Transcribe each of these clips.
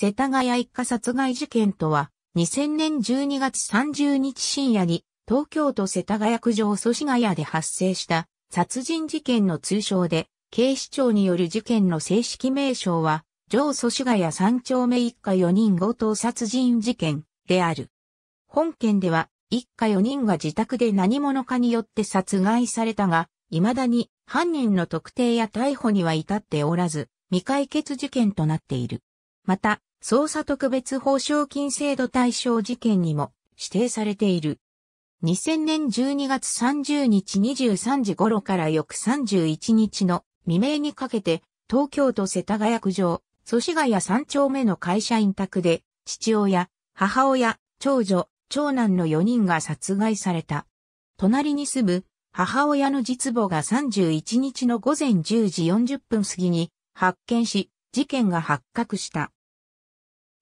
世田谷一家殺害事件とは、2000年12月30日深夜に、東京都世田谷区上祖師ヶ谷で発生した殺人事件の通称で、警視庁による事件の正式名称は、上祖師ヶ谷三丁目一家4人強盗殺人事件である。本件では、一家4人が自宅で何者かによって殺害されたが、未だに犯人の特定や逮捕には至っておらず、未解決事件となっている。また、捜査特別報奨金制度対象事件にも指定されている。2000年12月30日23時頃から翌31日の未明にかけて、東京都世田谷区上、祖師ヶ谷3丁目の会社員宅で、父親、母親、長女、長男の4人が殺害された。隣に住む母親の実母が31日の午前10時40分過ぎに発見し、事件が発覚した。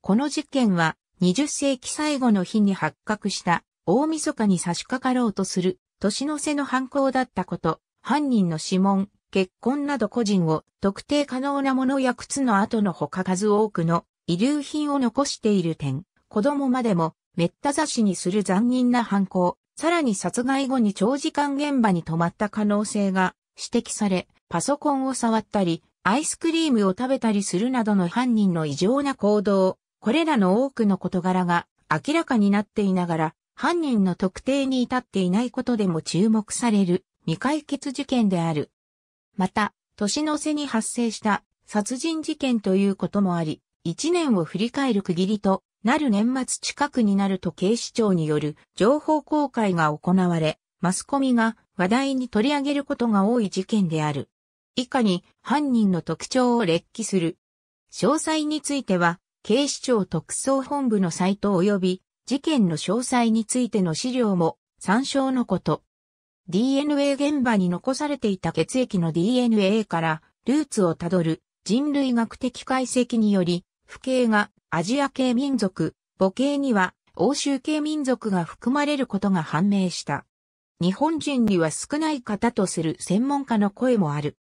この事件は20世紀最後の日に発覚した大晦日に差し掛かろうとする年の瀬の犯行だったこと、犯人の指紋、結婚など個人を特定可能なものや靴の後のほか数多くの遺留品を残している点、子供までも滅多刺しにする残忍な犯行、さらに殺害後に長時間現場に泊まった可能性が指摘され、パソコンを触ったり、アイスクリームを食べたりするなどの犯人の異常な行動、これらの多くの事柄が明らかになっていながら、犯人の特定に至っていないことでも注目される未解決事件である。また、年の瀬に発生した殺人事件ということもあり、一年を振り返る区切りとなる年末近くになると警視庁による情報公開が行われ、マスコミが話題に取り上げることが多い事件である。以下に犯人の特徴を列記する。詳細については警視庁特捜本部のサイト及び事件の詳細についての資料も参照のこと。DNA 現場に残されていた血液の DNA からルーツをたどる人類学的解析により、父系がアジア系民族、母系には欧州系民族が含まれることが判明した。日本人には少ない方とする専門家の声もある。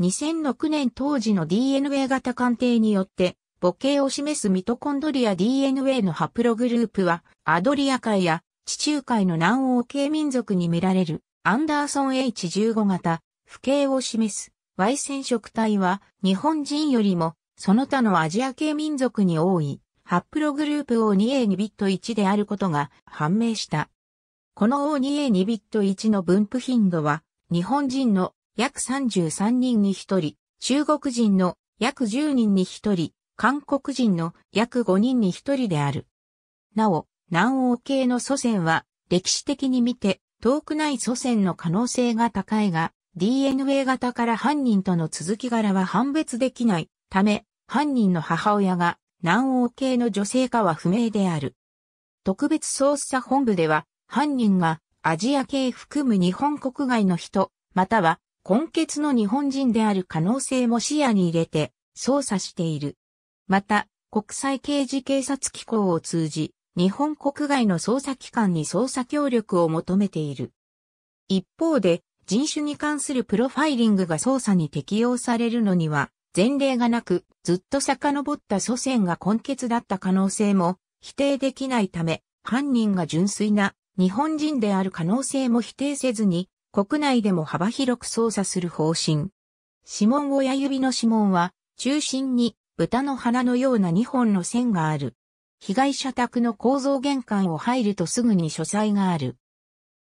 2006年当時の DNA 型鑑定によって母系を示すミトコンドリア DNA のハプログループは、アドリア海や地中海の南欧系民族に見られる、アンダーソン H15 型、父系を示す、Y 染色体は、日本人よりも、その他のアジア系民族に多い、ハプログループ O2A2 ビット1であることが判明した。この O2A2 ビット1の分布頻度は、日本人の約33人に1人、中国人の約10人に1人、韓国人の約5人に1人である。なお、南欧系の祖先は、歴史的に見て、遠くない祖先の可能性が高いが、DNA 型から犯人との続き柄は判別できないため、犯人の母親が南欧系の女性かは不明である。特別捜査本部では、犯人がアジア系含む日本国外の人、または根血の日本人である可能性も視野に入れて捜査している。また、国際刑事警察機構を通じ、日本国外の捜査機関に捜査協力を求めている。一方で、人種に関するプロファイリングが捜査に適用されるのには、前例がなく、ずっと遡った祖先が根血だった可能性も否定できないため、犯人が純粋な日本人である可能性も否定せずに、国内でも幅広く捜査する方針。指紋親指の指紋は、中心に豚の鼻のような2本の線がある。被害者宅の構造玄関を入るとすぐに書斎がある。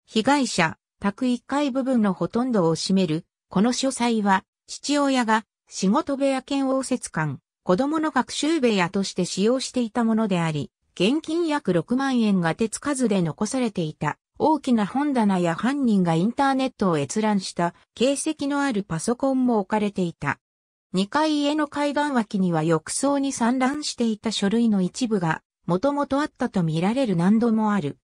被害者、宅1階部分のほとんどを占める、この書斎は、父親が仕事部屋兼応接館、子供の学習部屋として使用していたものであり、現金約6万円が手つかずで残されていた。大きな本棚や犯人がインターネットを閲覧した形跡のあるパソコンも置かれていた。2階家の海岸脇には浴槽に散乱していた書類の一部が、もともとあったと見られる何度もある。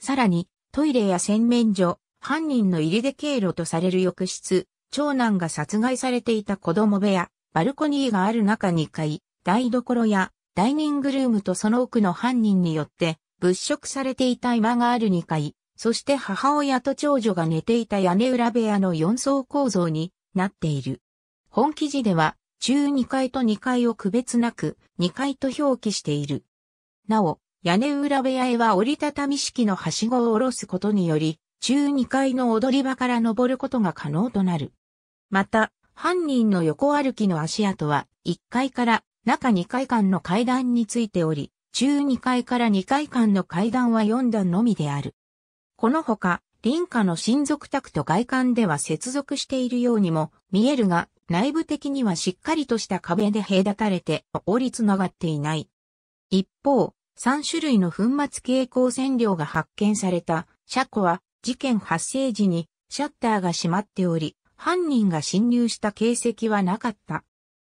さらに、トイレや洗面所、犯人の入りで経路とされる浴室、長男が殺害されていた子供部屋、バルコニーがある中2階、台所やダイニングルームとその奥の犯人によって物色されていた居間がある2階、そして母親と長女が寝ていた屋根裏部屋の4層構造になっている。本記事では、中2階と2階を区別なく、2階と表記している。なお、屋根裏部屋へは折りたたみ式のはしごを下ろすことにより、中2階の踊り場から登ることが可能となる。また、犯人の横歩きの足跡は、1階から中2階間の階段についており、中2階から2階間の階段は4段のみである。このほか、林家の親族宅と外観では接続しているようにも見えるが、内部的にはしっかりとした壁で隔たれて折り繋がっていない。一方、3種類の粉末蛍光染料が発見された車庫は事件発生時にシャッターが閉まっており、犯人が侵入した形跡はなかった。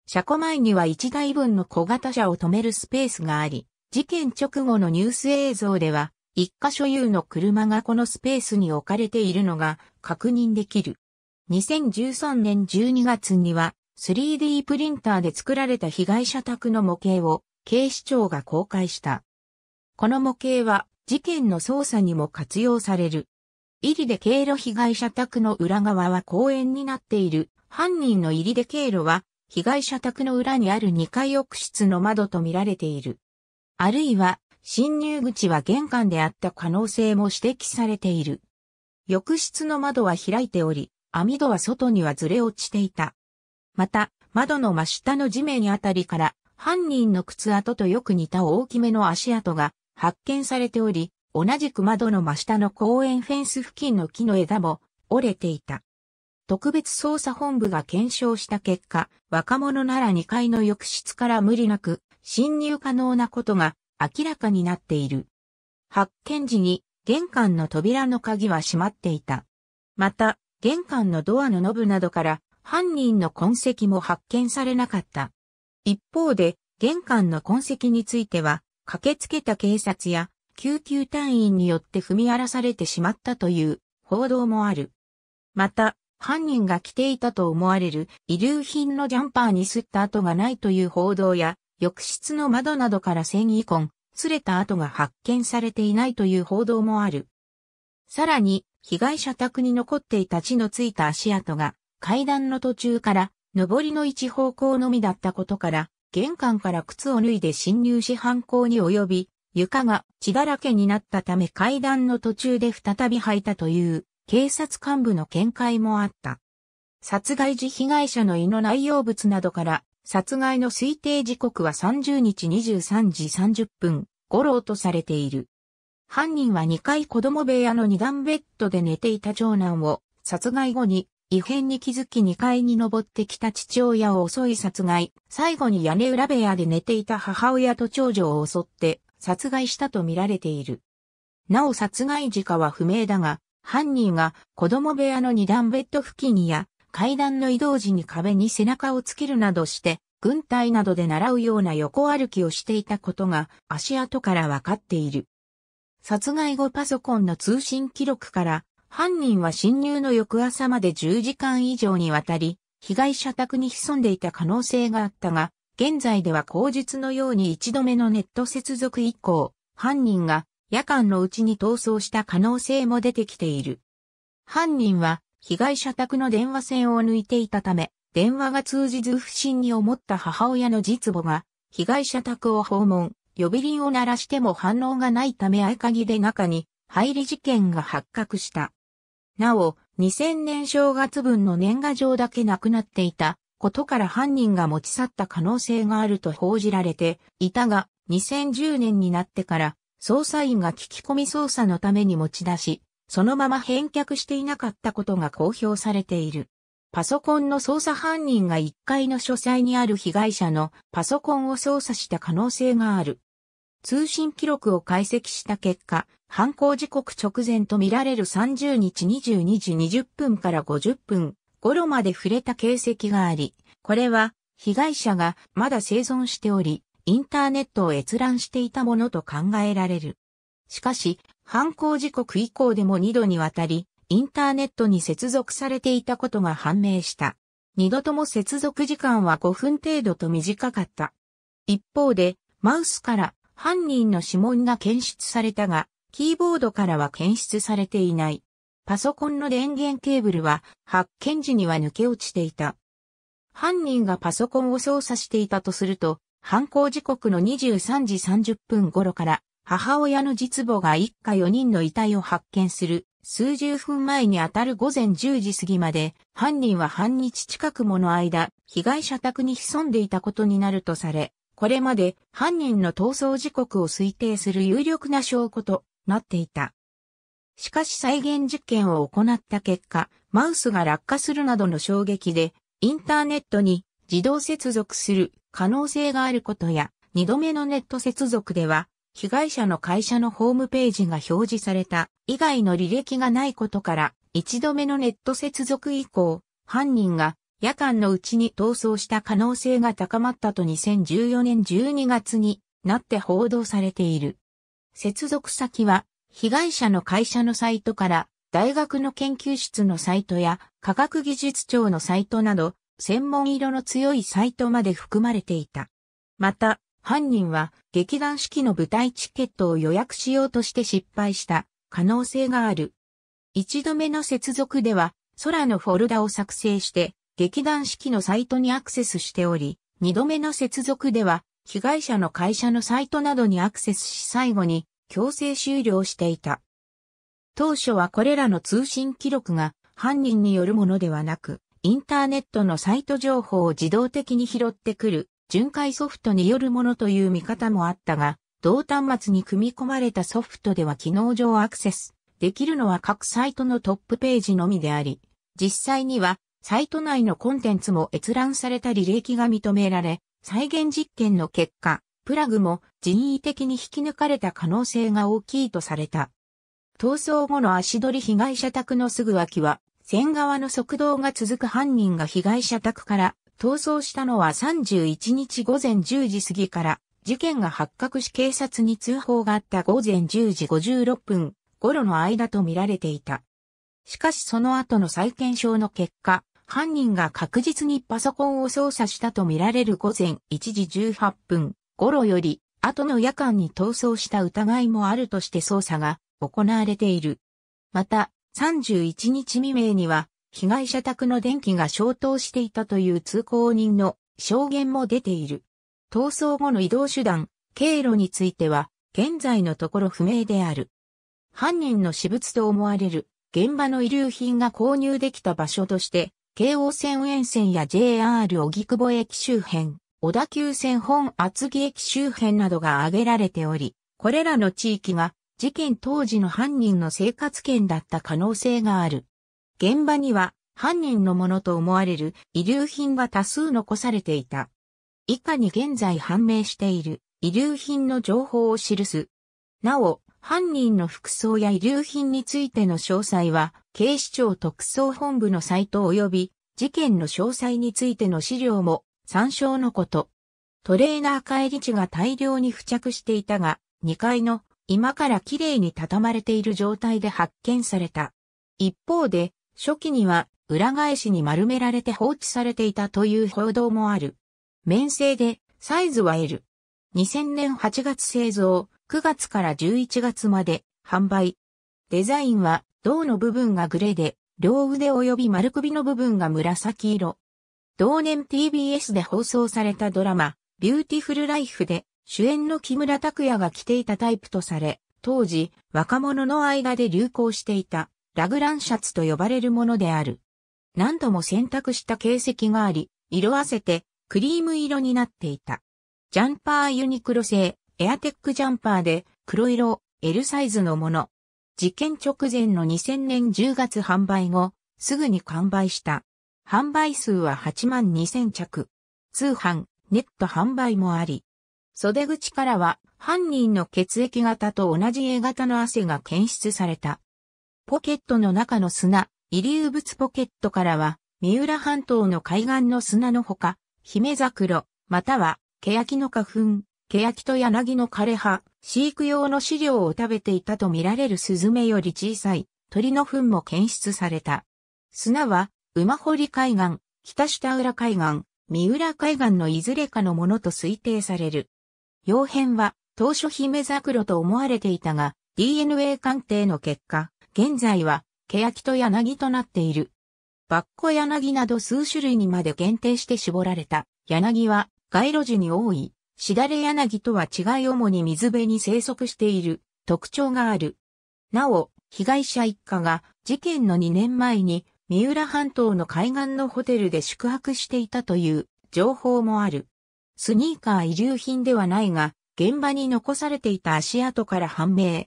車庫前には1台分の小型車を止めるスペースがあり、事件直後のニュース映像では、一家所有の車がこのスペースに置かれているのが確認できる。2013年12月には 3D プリンターで作られた被害者宅の模型を警視庁が公開した。この模型は事件の捜査にも活用される。入りで経路被害者宅の裏側は公園になっている。犯人の入りで経路は被害者宅の裏にある2階浴室の窓と見られている。あるいは侵入口は玄関であった可能性も指摘されている。浴室の窓は開いており、網戸は外にはずれ落ちていた。また、窓の真下の地面あたりから、犯人の靴跡とよく似た大きめの足跡が発見されており、同じく窓の真下の公園フェンス付近の木の枝も折れていた。特別捜査本部が検証した結果、若者なら2階の浴室から無理なく侵入可能なことが明らかになっている。発見時に玄関の扉の鍵は閉まっていた。また、玄関のドアのノブなどから犯人の痕跡も発見されなかった。一方で、玄関の痕跡については、駆けつけた警察や救急隊員によって踏み荒らされてしまったという報道もある。また、犯人が着ていたと思われる遺留品のジャンパーに擦った跡がないという報道や、浴室の窓などから繊維痕、擦れた跡が発見されていないという報道もある。さらに、被害者宅に残っていた血のついた足跡が、階段の途中から、上りの一方向のみだったことから、玄関から靴を脱いで侵入し犯行に及び、床が血だらけになったため階段の途中で再び履いたという警察幹部の見解もあった。殺害時被害者の胃の内容物などから殺害の推定時刻は30日23時30分頃とされている。犯人は2階子供部屋の2段ベッドで寝ていた長男を殺害後に異変に気づき2階に登ってきた父親を襲い殺害、最後に屋根裏部屋で寝ていた母親と長女を襲って殺害したとみられている。なお殺害時かは不明だが、犯人が子供部屋の2段ベッド付近や階段の移動時に壁に背中をつけるなどして、軍隊などで習うような横歩きをしていたことが足跡からわかっている。殺害後パソコンの通信記録から、犯人は侵入の翌朝まで10時間以上にわたり、被害者宅に潜んでいた可能性があったが、現在では口述のように一度目のネット接続以降、犯人が夜間のうちに逃走した可能性も出てきている。犯人は被害者宅の電話線を抜いていたため、電話が通じず不審に思った母親の実母が被害者宅を訪問、呼び鈴を鳴らしても反応がないため合鍵で中に入り事件が発覚した。なお、2000年正月分の年賀状だけなくなっていたことから犯人が持ち去った可能性があると報じられていたが、2010年になってから捜査員が聞き込み捜査のために持ち出し、そのまま返却していなかったことが公表されている。パソコンの操作犯人が1階の書斎にある被害者のパソコンを操作した可能性がある。通信記録を解析した結果、犯行時刻直前とみられる30日22時20分から50分頃まで触れた形跡があり、これは被害者がまだ生存しており、インターネットを閲覧していたものと考えられる。しかし、犯行時刻以降でも2度にわたり、インターネットに接続されていたことが判明した。二度とも接続時間は5分程度と短かった。一方で、マウスから犯人の指紋が検出されたが、キーボードからは検出されていない。パソコンの電源ケーブルは発見時には抜け落ちていた。犯人がパソコンを操作していたとすると、犯行時刻の23時30分頃から母親の実母が一家4人の遺体を発見する数十分前にあたる午前10時過ぎまで、犯人は半日近くもの間、被害者宅に潜んでいたことになるとされ、これまで犯人の逃走時刻を推定する有力な証拠となっていた。しかし再現実験を行った結果、マウスが落下するなどの衝撃で、インターネットに自動接続する可能性があることや、二度目のネット接続では、被害者の会社のホームページが表示された以外の履歴がないことから、一度目のネット接続以降、犯人が夜間のうちに逃走した可能性が高まったと2014年12月になって報道されている。接続先は、被害者の会社のサイトから、大学の研究室のサイトや、科学技術庁のサイトなど、専門色の強いサイトまで含まれていた。また、犯人は劇団四季の舞台チケットを予約しようとして失敗した可能性がある。一度目の接続では空のフォルダを作成して劇団四季のサイトにアクセスしており、二度目の接続では被害者の会社のサイトなどにアクセスし最後に強制終了していた。当初はこれらの通信記録が犯人によるものではなく、インターネットのサイト情報を自動的に拾ってくる巡回ソフトによるものという見方もあったが、同端末に組み込まれたソフトでは機能上アクセスできるのは各サイトのトップページのみであり、実際にはサイト内のコンテンツも閲覧された履歴が認められ、再現実験の結果、プラグも人為的に引き抜かれた可能性が大きいとされた。逃走後の足取り被害者宅のすぐ脇は、線側の側道が続く犯人が被害者宅から逃走したのは31日午前10時過ぎから事件が発覚し警察に通報があった午前10時56分頃の間と見られていた。しかしその後の再検証の結果、犯人が確実にパソコンを操作したと見られる午前1時18分頃より後の夜間に逃走した疑いもあるとして捜査が行われている。また、31日未明には被害者宅の電気が消灯していたという通行人の証言も出ている。逃走後の移動手段、経路については、現在のところ不明である。犯人の私物と思われる、現場の遺留品が購入できた場所として、京王線沿線や JR 小久窪駅周辺、小田急線本厚木駅周辺などが挙げられており、これらの地域が事件当時の犯人の生活圏だった可能性がある。現場には犯人のものと思われる遺留品が多数残されていた。以下に現在判明している遺留品の情報を記す。なお、犯人の服装や遺留品についての詳細は、警視庁特捜本部のサイト及び、事件の詳細についての資料も参照のこと。トレーナー帰り地が大量に付着していたが、2階の今からきれいに畳まれている状態で発見された。一方で、初期には裏返しに丸められて放置されていたという報道もある。面製でサイズは L。2000年8月製造、9月から11月まで販売。デザインは銅の部分がグレーで、両腕及び丸首の部分が紫色。同年 TBS で放送されたドラマ、ビューティフルライフで主演の木村拓哉が着ていたタイプとされ、当時若者の間で流行していた。ラグランシャツと呼ばれるものである。何度も洗濯した形跡があり、色あせてクリーム色になっていた。ジャンパーユニクロ製、エアテックジャンパーで黒色、L サイズのもの。事件直前の2000年10月販売後、すぐに完売した。販売数は8万2000着。通販、ネット販売もあり。袖口からは犯人の血液型と同じ A 型の汗が検出された。ポケットの中の砂、遺留物ポケットからは、三浦半島の海岸の砂のほか、姫桜、または、ケヤキの花粉、ケヤキと柳の枯葉、飼育用の飼料を食べていたと見られるスズメより小さい鳥の糞も検出された。砂は、馬堀海岸、北下浦海岸、三浦海岸のいずれかのものと推定される。洋変は、当初姫桜と思われていたが、DNA 鑑定の結果、現在は、欅と柳となっている。バッコ柳など数種類にまで限定して絞られた柳は街路樹に多い、しだれ柳とは違い主に水辺に生息している特徴がある。なお、被害者一家が事件の2年前に三浦半島の海岸のホテルで宿泊していたという情報もある。スニーカー遺留品ではないが、現場に残されていた足跡から判明。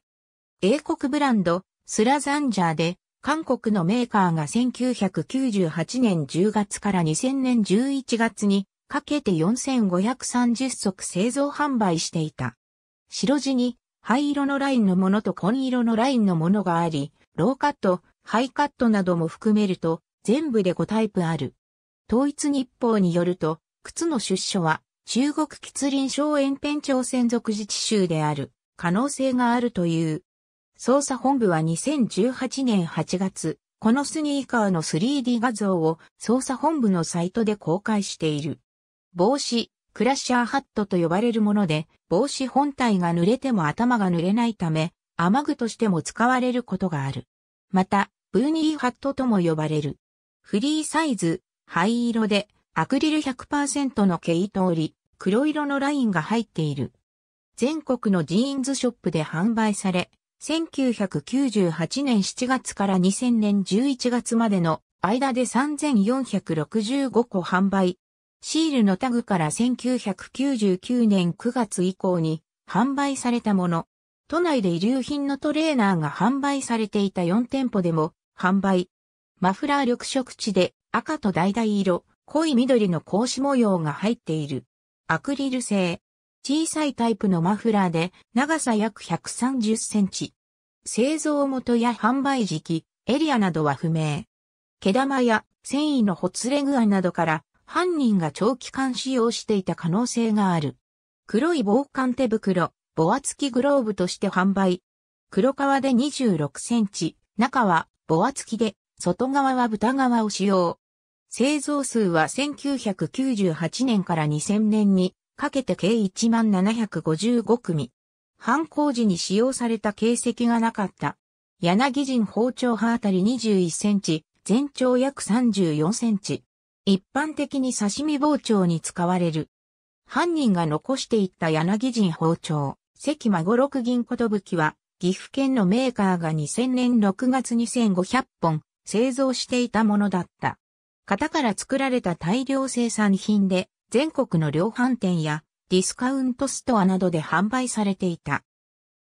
英国ブランド、スラザンジャーで、韓国のメーカーが1998年10月から2000年11月にかけて4530足製造販売していた。白地に灰色のラインのものと紺色のラインのものがあり、ローカット、ハイカットなども含めると全部で5タイプある。統一日報によると、靴の出所は中国吉林省延辺朝鮮族自治州である可能性があるという。捜査本部は2018年8月、このスニーカーの 3D 画像を捜査本部のサイトで公開している。帽子、クラッシャーハットと呼ばれるもので、帽子本体が濡れても頭が濡れないため、雨具としても使われることがある。また、ブーニーハットとも呼ばれる。フリーサイズ、灰色で、アクリル100%の毛糸織、黒色のラインが入っている。全国のジーンズショップで販売され、1998年7月から2000年11月までの間で3465個販売。シールのタグから1999年9月以降に販売されたもの。都内で遺留品のトレーナーが販売されていた4店舗でも販売。マフラー緑色地で赤と橙色、濃い緑の格子模様が入っている。アクリル製。小さいタイプのマフラーで長さ約130センチ。製造元や販売時期、エリアなどは不明。毛玉や繊維のほつれ具合などから犯人が長期間使用していた可能性がある。黒い防寒手袋、ボア付きグローブとして販売。黒革で26センチ、中はボア付きで、外側は豚革を使用。製造数は1998年から2000年にかけて計1755組。犯行時に使用された形跡がなかった。柳人包丁刃あたり21センチ、全長約34センチ。一般的に刺身包丁に使われる。犯人が残していった柳人包丁、関孫六銀ことぶきは、岐阜県のメーカーが2000年6月2500本製造していたものだった。型から作られた大量生産品で、全国の量販店やディスカウントストアなどで販売されていた。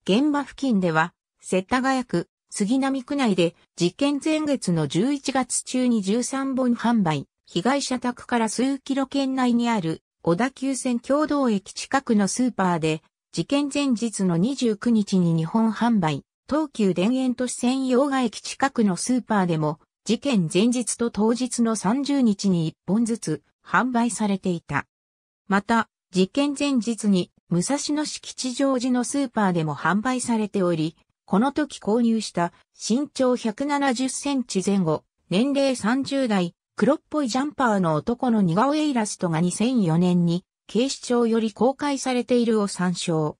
現場付近では、世田谷区、杉並区内で事件前月の11月中に13本販売、被害者宅から数キロ圏内にある小田急線共同駅近くのスーパーで、事件前日の29日に日本販売、東急田園都市線洋賀駅近くのスーパーでも、事件前日と当日の30日に1本ずつ販売されていた。また、事件前日に武蔵野市吉祥寺のスーパーでも販売されており、この時購入した身長170センチ前後、年齢30代、黒っぽいジャンパーの男の似顔絵イラストが2004年に警視庁より公開されているを参照。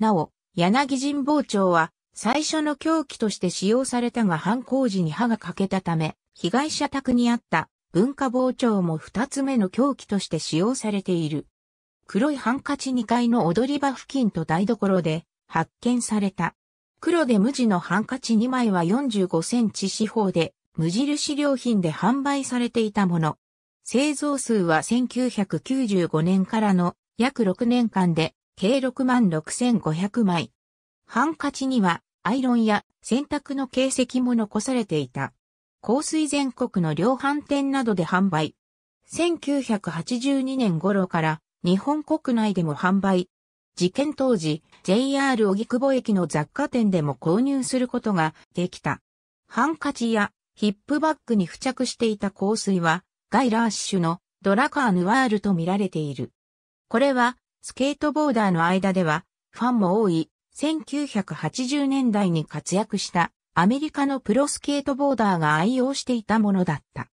なお、柳神包丁は最初の凶器として使用されたが犯行時に歯が欠けたため、被害者宅にあった文化包丁も二つ目の凶器として使用されている。黒いハンカチ2階の踊り場付近と台所で発見された。黒で無地のハンカチ2枚は45センチ四方で無印良品で販売されていたもの。製造数は1995年からの約6年間で計6万6500枚。ハンカチにはアイロンや洗濯の形跡も残されていた。香水全国の量販店などで販売。1982年頃から日本国内でも販売。事件当時、JR 荻窪駅の雑貨店でも購入することができた。ハンカチやヒップバッグに付着していた香水は、ガイ・ラッシュのドラカー・ヌワールと見られている。これは、スケートボーダーの間では、ファンも多い、1980年代に活躍したアメリカのプロスケートボーダーが愛用していたものだった。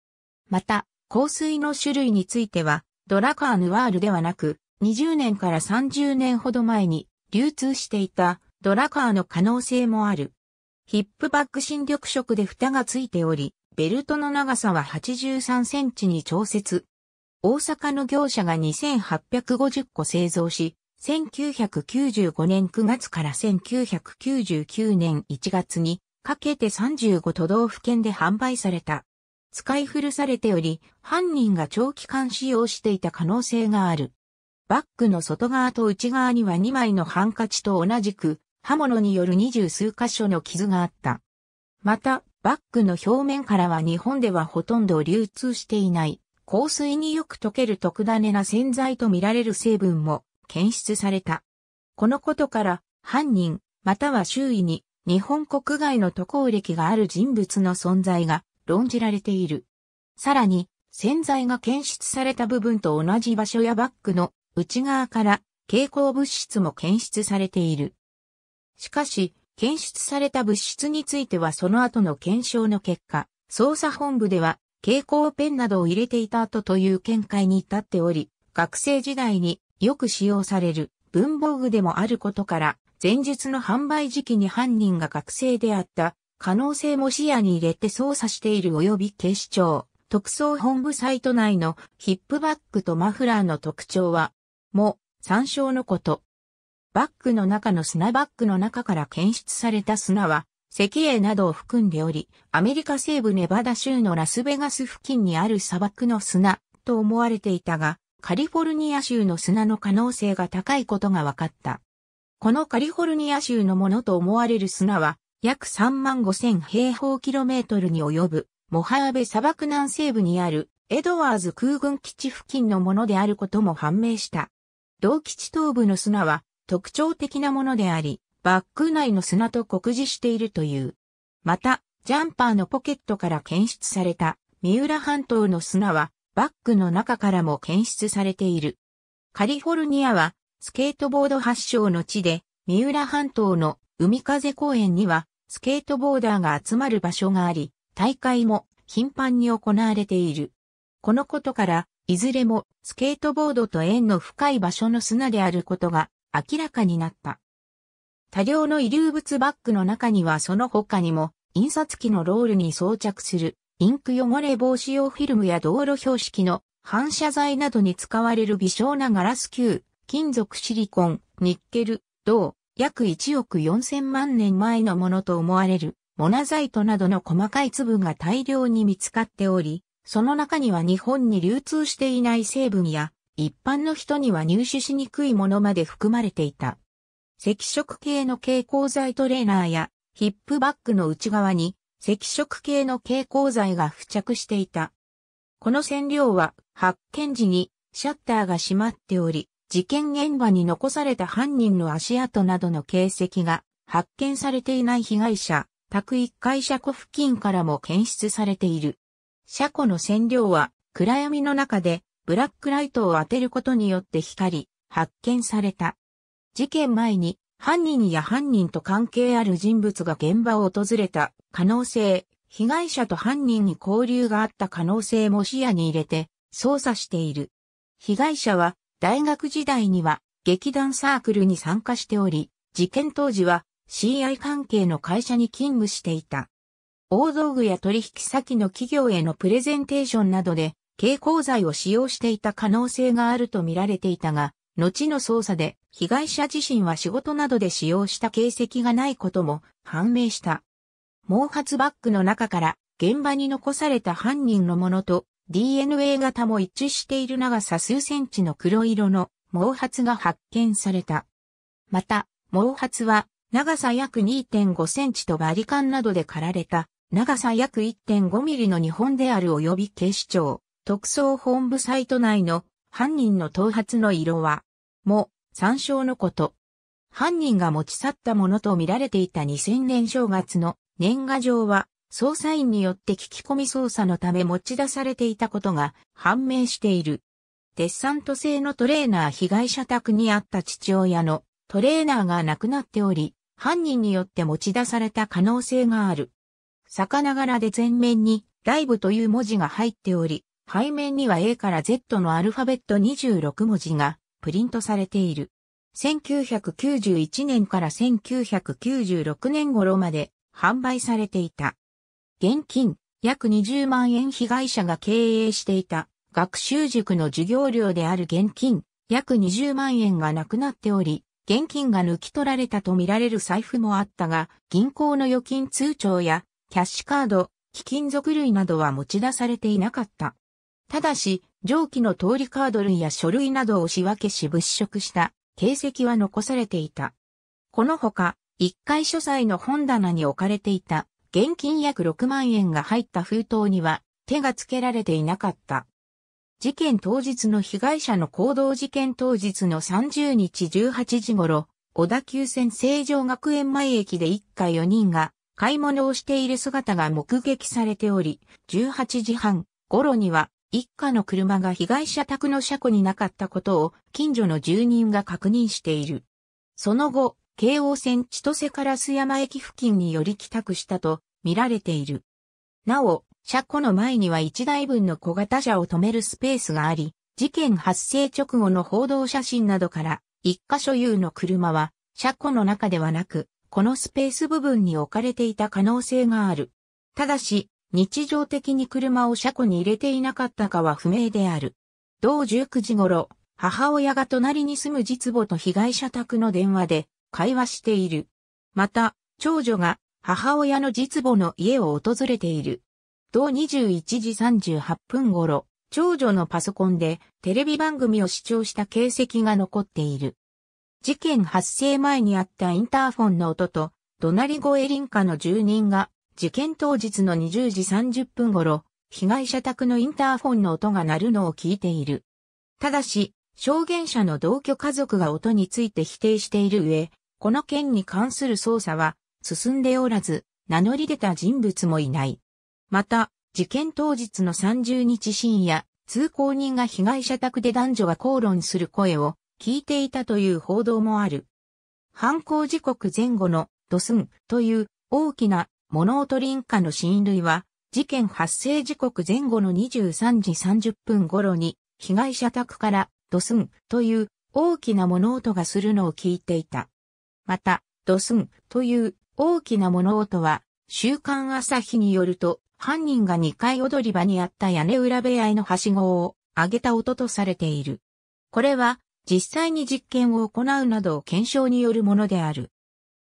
また、香水の種類については、ドラカーヌワールではなく、20年から30年ほど前に流通していたドラカーの可能性もある。ヒップバック新緑色で蓋がついており、ベルトの長さは83センチに調節。大阪の業者が2850個製造し、1995年9月から1999年1月にかけて35都道府県で販売された。使い古されており、犯人が長期間使用していた可能性がある。バッグの外側と内側には2枚のハンカチと同じく、刃物による二十数箇所の傷があった。また、バッグの表面からは日本ではほとんど流通していない、香水によく溶ける特ダネな洗剤とみられる成分も検出された。このことから、犯人、または周囲に日本国外の渡航歴がある人物の存在が論じられている。さらに、洗剤が検出された部分と同じ場所やバッグの内側から蛍光物質も検出されている。しかし、検出された物質についてはその後の検証の結果、捜査本部では蛍光ペンなどを入れていた後という見解に至っており、学生時代によく使用される文房具でもあることから、前述の販売時期に犯人が学生であった可能性も視野に入れて捜査している及び警視庁特捜本部サイト内のヒップバッグとマフラーの特徴は、も、参照のこと。バッグの中の砂バッグの中から検出された砂は、石英などを含んでおり、アメリカ西部ネバダ州のラスベガス付近にある砂漠の砂と思われていたが、カリフォルニア州の砂の可能性が高いことが分かった。このカリフォルニア州のものと思われる砂は、約3万5千平方キロメートルに及ぶ、モハーベ砂漠南西部にある、エドワーズ空軍基地付近のものであることも判明した。同基地東部の砂は、特徴的なものであり、バック内の砂と酷似しているという。また、ジャンパーのポケットから検出された三浦半島の砂はバッグの中からも検出されている。カリフォルニアはスケートボード発祥の地で、三浦半島の海風公園には、スケートボーダーが集まる場所があり、大会も頻繁に行われている。このことから、いずれもスケートボードと縁の深い場所の砂であることが明らかになった。多量の遺留物バッグの中にはその他にも、印刷機のロールに装着するインク汚れ防止用フィルムや道路標識の反射材などに使われる微小なガラス球、金属シリコン、ニッケル、銅、約1億4000万年前のものと思われる、モナザイトなどの細かい粒が大量に見つかっており、その中には日本に流通していない成分や、一般の人には入手しにくいものまで含まれていた。赤色系の蛍光剤トレーナーや、ヒップバッグの内側に、赤色系の蛍光剤が付着していた。この染料は発見時にシャッターが閉まっており、事件現場に残された犯人の足跡などの形跡が発見されていない被害者、宅一階車庫付近からも検出されている。車庫の線量は暗闇の中でブラックライトを当てることによって光り、発見された。事件前に犯人や犯人と関係ある人物が現場を訪れた可能性、被害者と犯人に交流があった可能性も視野に入れて捜査している。被害者は大学時代には劇団サークルに参加しており、事件当時は CI 関係の会社に勤務していた。大道具や取引先の企業へのプレゼンテーションなどで、蛍光剤を使用していた可能性があると見られていたが、後の捜査で被害者自身は仕事などで使用した形跡がないことも判明した。毛髪バッグの中から現場に残された犯人のものと DNA 型も一致している長さ数センチの黒色の毛髪が発見された。また、毛髪は長さ約2.5センチとバリカンなどで刈られた長さ約1.5ミリの日本である及び警視庁特捜本部サイト内の犯人の頭髪の色は、も、参照のこと。犯人が持ち去ったものと見られていた2000年正月の年賀状は捜査員によって聞き込み捜査のため持ち出されていたことが判明している。デッサント製のトレーナー被害者宅にあった父親のトレーナーが亡くなっており、犯人によって持ち出された可能性がある。魚柄で前面にライブという文字が入っており、背面には A から Z のアルファベット26文字がプリントされている。1991年から1996年頃まで販売されていた。現金約20万円被害者が経営していた学習塾の授業料である現金約20万円がなくなっており、現金が抜き取られたとみられる財布もあったが、銀行の預金通帳やキャッシュカード、貴金属類などは持ち出されていなかった。ただし、上記の通りカード類や書類などを仕分けし物色した形跡は残されていた。このほか、一階書斎の本棚に置かれていた現金約6万円が入った封筒には手がつけられていなかった。事件当日の被害者の行動事件当日の30日18時頃、小田急線成城学園前駅で一家4人が買い物をしている姿が目撃されており、18時半頃には一家の車が被害者宅の車庫になかったことを近所の住人が確認している。その後、京王線千歳烏山駅付近により帰宅したと見られている。なお、車庫の前には1台分の小型車を止めるスペースがあり、事件発生直後の報道写真などから、一箇所有の車は、車庫の中ではなく、このスペース部分に置かれていた可能性がある。ただし、日常的に車を車庫に入れていなかったかは不明である。同19時頃、母親が隣に住む実母と被害者宅の電話で、会話している。また、長女が母親の実母の家を訪れている。同21時38分頃、長女のパソコンでテレビ番組を視聴した形跡が残っている。事件発生前にあったインターフォンの音と、怒鳴り声林家の住人が、事件当日の20時30分頃、被害者宅のインターフォンの音が鳴るのを聞いている。ただし、証言者の同居家族が音について否定している上、この件に関する捜査は進んでおらず、名乗り出た人物もいない。また、事件当日の30日深夜、通行人が被害者宅で男女が口論する声を聞いていたという報道もある。犯行時刻前後のドスンという大きな物音林家の親類は、事件発生時刻前後の23時30分頃に、被害者宅からドスンという大きな物音がするのを聞いていた。また、ドスンという大きな物音は、週刊朝日によると、犯人が2階踊り場にあった屋根裏部屋へのはしごを上げた音とされている。これは、実際に実験を行うなど検証によるものである。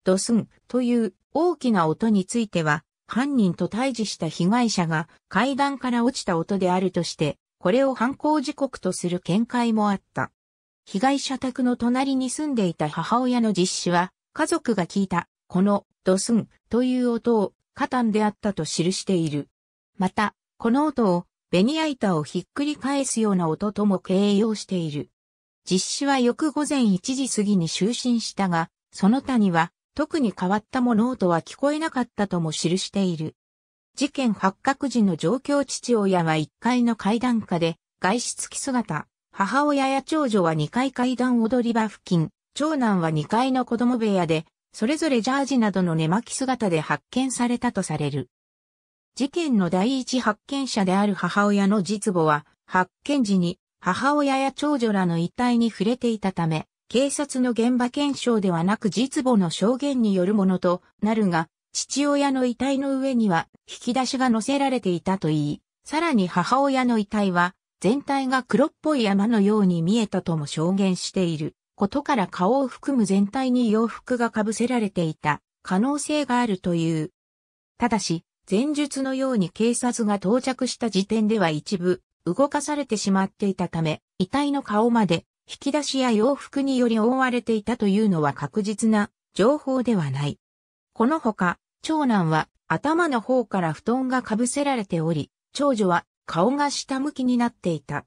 ドスンという大きな音については、犯人と対峙した被害者が階段から落ちた音であるとして、これを犯行時刻とする見解もあった。被害者宅の隣に住んでいた母親の実子は、家族が聞いた、この、ドスンという音を、カタンであったと記している。また、この音を、ベニヤ板をひっくり返すような音とも形容している。実施は翌午前1時過ぎに就寝したが、その他には特に変わったもの音は聞こえなかったとも記している。事件発覚時の状況父親は1階の階段下で外出着姿、母親や長女は2階階段踊り場付近、長男は2階の子供部屋で、それぞれジャージなどの寝巻き姿で発見されたとされる。事件の第一発見者である母親の実母は、発見時に母親や長女らの遺体に触れていたため、警察の現場検証ではなく実母の証言によるものとなるが、父親の遺体の上には引き出しが乗せられていたといい、さらに母親の遺体は全体が黒っぽい山のように見えたとも証言していることから顔を含む全体に洋服が被せられていた可能性があるという。ただし、前述のように警察が到着した時点では一部動かされてしまっていたため、遺体の顔まで引き出しや洋服により覆われていたというのは確実な情報ではない。このほか、長男は頭の方から布団が被せられており、長女は顔が下向きになっていた。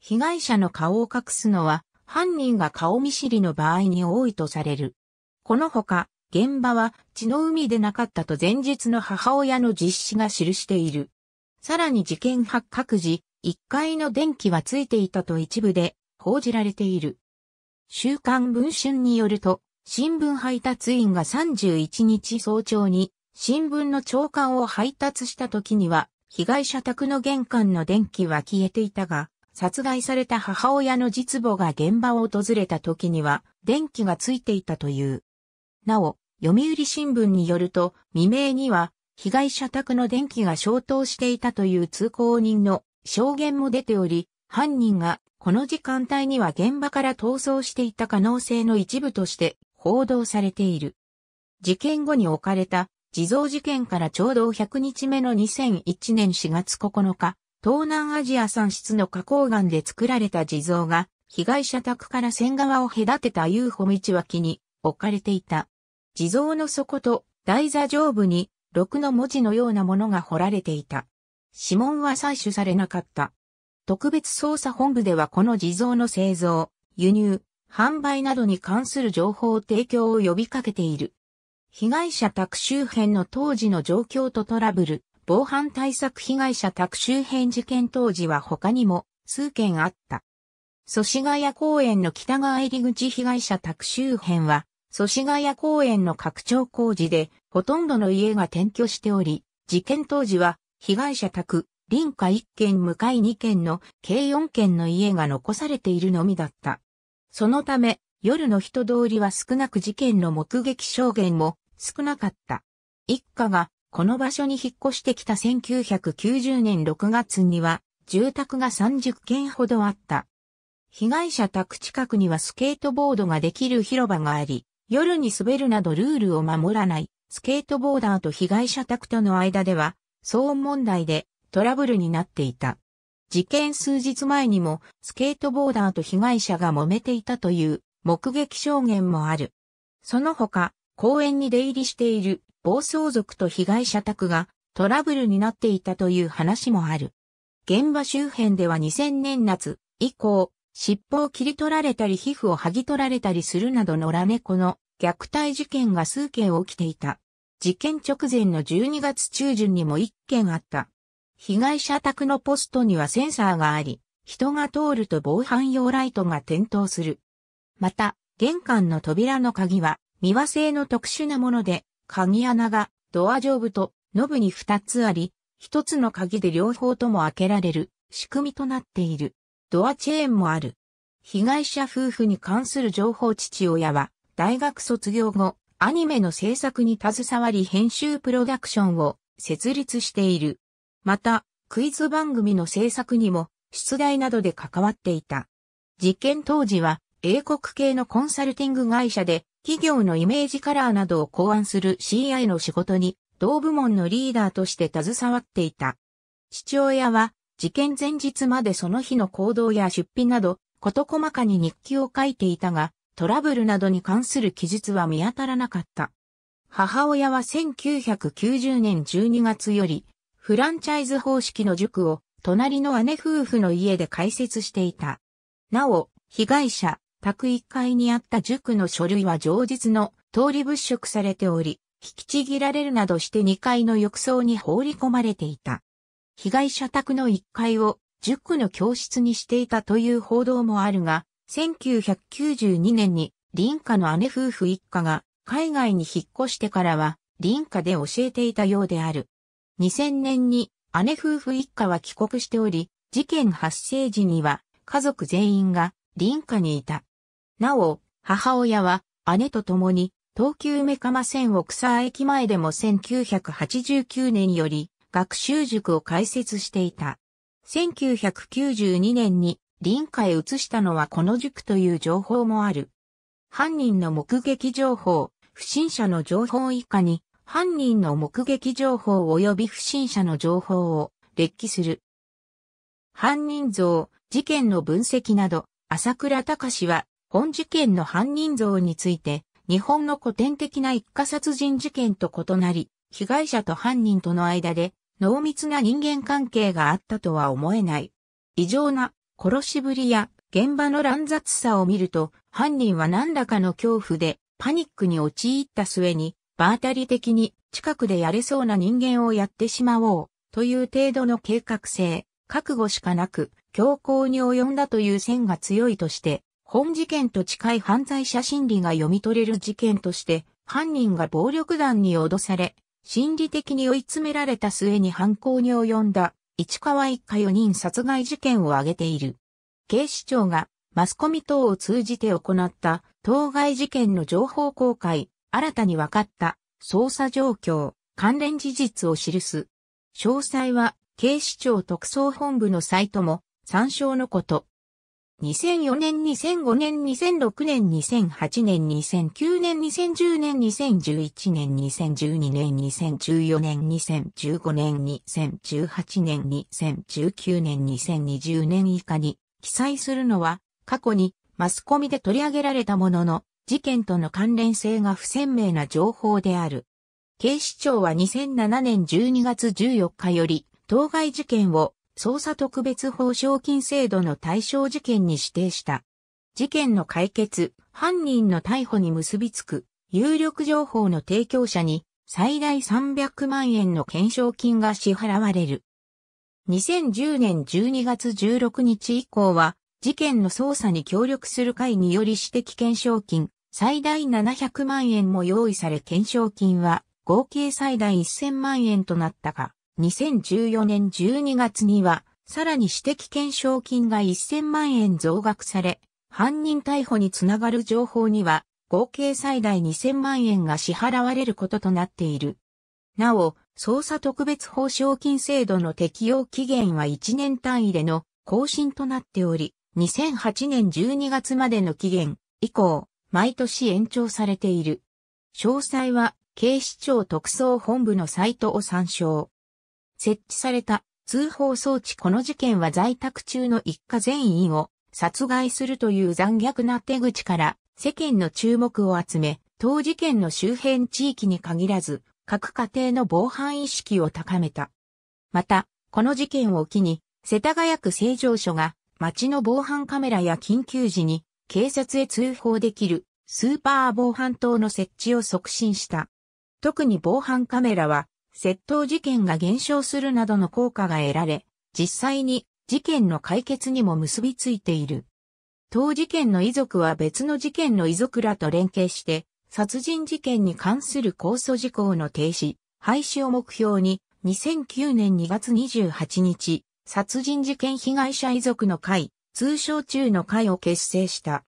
被害者の顔を隠すのは、犯人が顔見知りの場合に多いとされる。このほか、現場は血の海でなかったと前日の母親の実施が記している。さらに事件発覚時、1階の電気はついていたと一部で報じられている。週刊文春によると、新聞配達員が31日早朝に新聞の朝刊を配達した時には被害者宅の玄関の電気は消えていたが、殺害された母親の実母が現場を訪れた時には、電気がついていたという。なお、読売新聞によると、未明には、被害者宅の電気が消灯していたという通行人の証言も出ており、犯人がこの時間帯には現場から逃走していた可能性の一部として報道されている。事件後に置かれた地蔵事件からちょうど100日目の2001年4月9日、東南アジア産出の花崗岩で作られた地蔵が、被害者宅から線側を隔てた遊歩道脇に置かれていた。地蔵の底と台座上部に、6の文字のようなものが彫られていた。指紋は採取されなかった。特別捜査本部ではこの地蔵の製造、輸入、販売などに関する情報提供を呼びかけている。被害者宅周辺の当時の状況とトラブル、防犯対策被害者宅周辺事件当時は他にも数件あった。祖師ヶ谷公園の北側入り口被害者宅周辺は、祖師ヶ谷公園の拡張工事で、ほとんどの家が転居しており、事件当時は、被害者宅、林家1軒向かい2軒の計4軒の家が残されているのみだった。そのため、夜の人通りは少なく事件の目撃証言も少なかった。一家がこの場所に引っ越してきた1990年6月には住宅が30軒ほどあった。被害者宅近くにはスケートボードができる広場があり、夜に滑るなどルールを守らないスケートボーダーと被害者宅との間では騒音問題でトラブルになっていた。事件数日前にもスケートボーダーと被害者が揉めていたという目撃証言もある。その他、公園に出入りしている暴走族と被害者宅がトラブルになっていたという話もある。現場周辺では2000年夏以降、尻尾を切り取られたり皮膚を剥ぎ取られたりするなどのラ猫の虐待事件が数件起きていた。事件直前の12月中旬にも1件あった。被害者宅のポストにはセンサーがあり、人が通ると防犯用ライトが点灯する。また、玄関の扉の鍵は庭製の特殊なもので、鍵穴がドア上部とノブに二つあり、一つの鍵で両方とも開けられる仕組みとなっている。ドアチェーンもある。被害者夫婦に関する情報父親は、大学卒業後、アニメの制作に携わり編集プロダクションを設立している。また、クイズ番組の制作にも、出題などで関わっていた。実験当時は、英国系のコンサルティング会社で、企業のイメージカラーなどを考案する CI の仕事に同部門のリーダーとして携わっていた。父親は事件前日までその日の行動や出費など、事細かに日記を書いていたが、トラブルなどに関する記述は見当たらなかった。母親は1990年12月より、フランチャイズ方式の塾を隣の姉夫婦の家で開設していた。なお、被害者、宅1階にあった塾の書類は常日の通り物色されており、引きちぎられるなどして2階の浴槽に放り込まれていた。被害者宅の1階を塾の教室にしていたという報道もあるが、1992年に林家の姉夫婦一家が海外に引っ越してからは林家で教えていたようである。2000年に姉夫婦一家は帰国しており、事件発生時には家族全員が林家にいた。なお、母親は姉と共に東急目釜線奥沢駅前でも1989年より学習塾を開設していた。1992年に林家へ移したのはこの塾という情報もある。犯人の目撃情報、不審者の情報以下に、犯人の目撃情報及び不審者の情報を列記する。犯人像、事件の分析など、朝倉隆は、本事件の犯人像について、日本の古典的な一家殺人事件と異なり、被害者と犯人との間で、濃密な人間関係があったとは思えない。異常な殺しぶりや現場の乱雑さを見ると、犯人は何らかの恐怖でパニックに陥った末に、場当たり的に近くでやれそうな人間をやってしまおうという程度の計画性、覚悟しかなく、強行に及んだという線が強いとして、本事件と近い犯罪者心理が読み取れる事件として、犯人が暴力団に脅され、心理的に追い詰められた末に犯行に及んだ、市川一家4人殺害事件を挙げている。警視庁がマスコミ等を通じて行った当該事件の情報公開、新たに分かった捜査状況、関連事実を記す。詳細は警視庁特捜本部のサイトも参照のこと。2004年、2005年、2006年、2008年、2009年、2010年、2011年、2012年、2014年、2015年、2018年、2019年、2020年以下に記載するのは、過去にマスコミで取り上げられたものの、事件との関連性が不鮮明な情報である。警視庁は2007年12月14日より、当該事件を捜査特別報奨金制度の対象事件に指定した。事件の解決、犯人の逮捕に結びつく、有力情報の提供者に最大300万円の懸賞金が支払われる。2010年12月16日以降は、事件の捜査に協力する会により指摘懸賞金、最大700万円も用意され懸賞金は合計最大1000万円となったが、2014年12月には、さらに私的懸賞金が1000万円増額され、犯人逮捕につながる情報には、合計最大2000万円が支払われることとなっている。なお、捜査特別報奨金制度の適用期限は1年単位での更新となっており、2008年12月までの期限以降、毎年延長されている。詳細は警視庁特捜本部のサイトを参照。設置された通報装置この事件は在宅中の一家全員を殺害するという残虐な手口から世間の注目を集め、当事件の周辺地域に限らず、各家庭の防犯意識を高めた。また、この事件を機に、世田谷区成城署が街の防犯カメラや緊急時に警察へ通報できるスーパー防犯塔の設置を促進した。特に防犯カメラは窃盗事件が減少するなどの効果が得られ、実際に事件の解決にも結びついている。当事件の遺族は別の事件の遺族らと連携して、殺人事件に関する控訴事項の停止、廃止を目標に、2009年2月28日、殺人事件被害者遺族の会、通称中の会を結成した。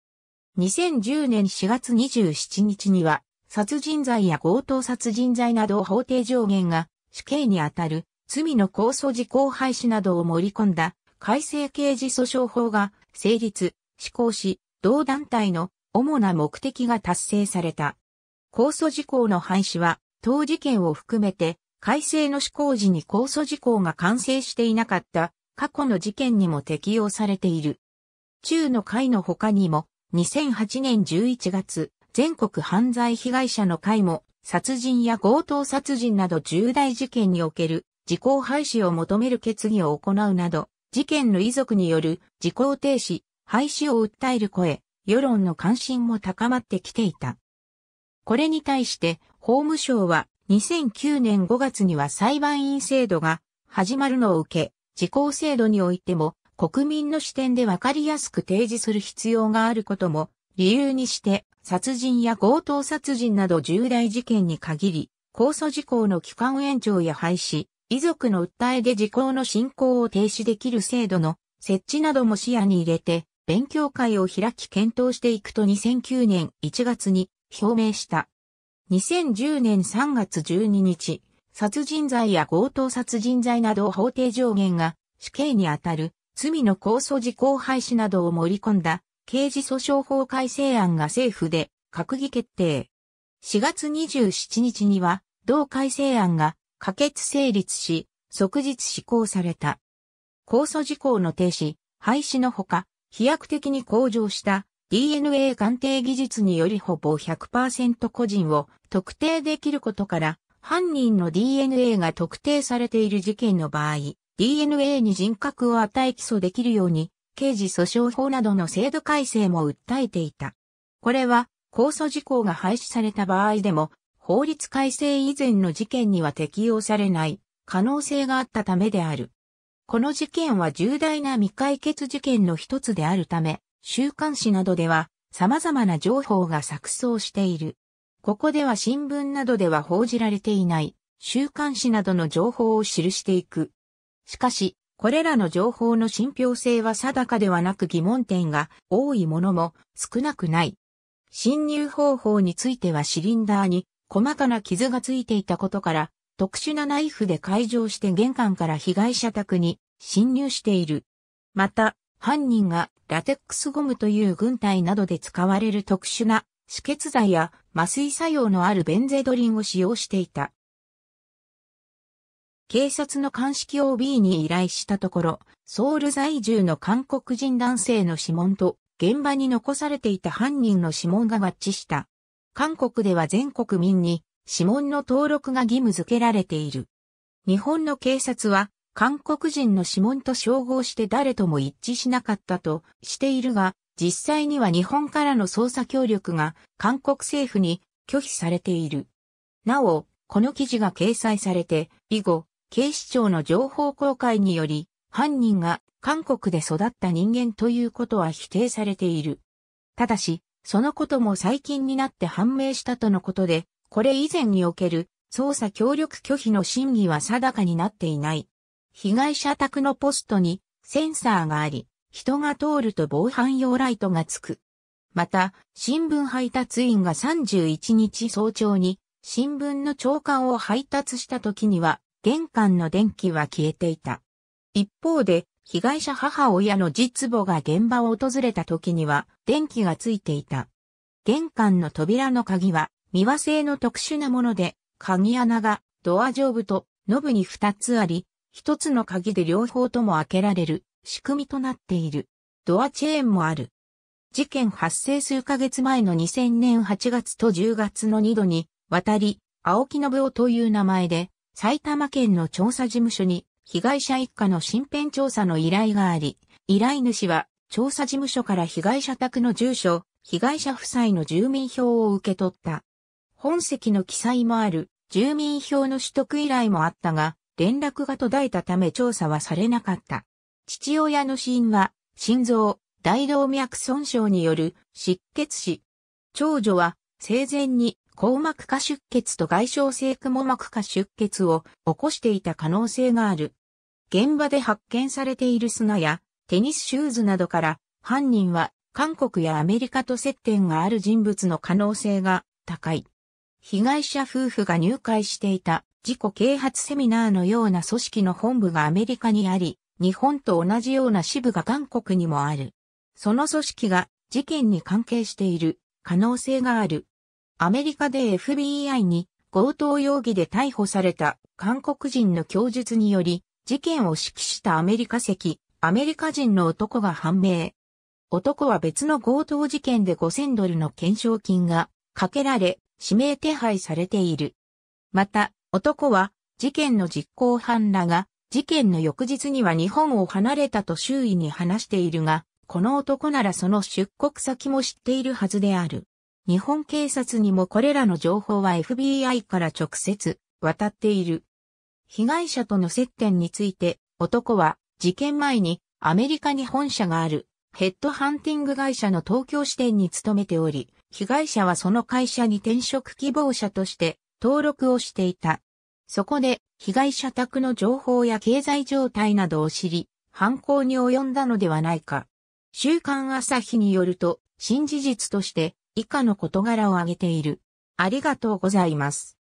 2010年4月27日には、殺人罪や強盗殺人罪など法定上限が死刑にあたる罪の控訴時効廃止などを盛り込んだ改正刑事訴訟法が成立、施行し、同団体の主な目的が達成された。控訴事項の廃止は、当事件を含めて、改正の施行時に控訴事項が完成していなかった過去の事件にも適用されている。中の会の他にも、2008年11月、全国犯罪被害者の会も、殺人や強盗殺人など重大事件における時効廃止を求める決議を行うなど、事件の遺族による時効停止、廃止を訴える声、世論の関心も高まってきていた。これに対して法務省は2009年5月には裁判員制度が始まるのを受け、時効制度においても国民の視点でわかりやすく提示する必要があることも理由にして殺人や強盗殺人など重大事件に限り、控訴事項の期間延長や廃止、遺族の訴えで事項の進行を停止できる制度の設置なども視野に入れて、勉強会を開き検討していくと2009年1月に表明した。2010年3月12日、殺人罪や強盗殺人罪など法定上限が死刑にあたる罪の控訴事項廃止などを盛り込んだ刑事訴訟法改正案が政府で閣議決定。4月27日には、同改正案が可決成立し、即日施行された。控訴事項の停止、廃止のほか、飛躍的に向上した DNA 鑑定技術によりほぼ100%個人を特定できることから、犯人の DNA が特定されている事件の場合、DNA に人格を与え起訴できるように刑事訴訟法などの制度改正も訴えていた。これは、控訴事項が廃止された場合でも、法律改正以前の事件には適用されない可能性があったためである。この事件は重大な未解決事件の一つであるため、週刊誌などでは様々な情報が錯綜している。ここでは新聞などでは報じられていない週刊誌などの情報を記していく。しかし、これらの情報の信憑性は定かではなく疑問点が多いものも少なくない。侵入方法についてはシリンダーに細かな傷がついていたことから、特殊なナイフで解錠して玄関から被害者宅に侵入している。また、犯人がラテックスゴムという軍隊などで使われる特殊な止血剤や麻酔作用のあるベンゼドリンを使用していた。警察の鑑識 OB に依頼したところ、ソウル在住の韓国人男性の指紋と現場に残されていた犯人の指紋が合致した。韓国では全国民に指紋の登録が義務付けられている。日本の警察は韓国人の指紋と照合して誰とも一致しなかったとしているが、実際には日本からの捜査協力が韓国政府に拒否されている。なお、この記事が掲載されて、以後、警視庁の情報公開により、犯人が韓国で育った人間ということは否定されている。ただし、そのことも最近になって判明したとのことで、これ以前における捜査協力拒否の審議は定かになっていない。被害者宅のポストにセンサーがあり、人が通ると防犯用ライトがつく。また、新聞配達員が31日早朝に新聞の朝刊を配達した時には、玄関の電気は消えていた。一方で、被害者母親の実母が現場を訪れた時には電気がついていた。玄関の扉の鍵は、三輪製の特殊なもので、鍵穴がドア上部とノブに2つあり、1つの鍵で両方とも開けられる仕組みとなっている。ドアチェーンもある。事件発生数ヶ月前の2000年8月と10月の2度に、渡り、青木信夫という名前で、埼玉県の調査事務所に被害者一家の身辺調査の依頼があり、依頼主は調査事務所から被害者宅の住所、被害者夫妻の住民票を受け取った。本籍の記載もある住民票の取得依頼もあったが、連絡が途絶えたため調査はされなかった。父親の死因は、心臓、大動脈損傷による失血死。長女は生前に硬膜下出血と外傷性蜘蛛膜下出血を起こしていた可能性がある。現場で発見されている砂やテニスシューズなどから犯人は韓国やアメリカと接点がある人物の可能性が高い。被害者夫婦が入会していた自己啓発セミナーのような組織の本部がアメリカにあり、日本と同じような支部が韓国にもある。その組織が事件に関係している可能性がある。アメリカで FBI に強盗容疑で逮捕された韓国人の供述により、事件を指揮したアメリカ籍、アメリカ人の男が判明。男は別の強盗事件で5000ドルの懸賞金がかけられ、指名手配されている。また、男は事件の実行犯らが事件の翌日には日本を離れたと周囲に話しているが、この男ならその出国先も知っているはずである。日本警察にもこれらの情報は FBI から直接渡っている。被害者との接点について、男は事件前にアメリカに本社があるヘッドハンティング会社の東京支店に勤めており、被害者はその会社に転職希望者として登録をしていた。そこで被害者宅の情報や経済状態などを知り、犯行に及んだのではないか。週刊朝日によると、新事実として以下の事柄を挙げている。ありがとうございます。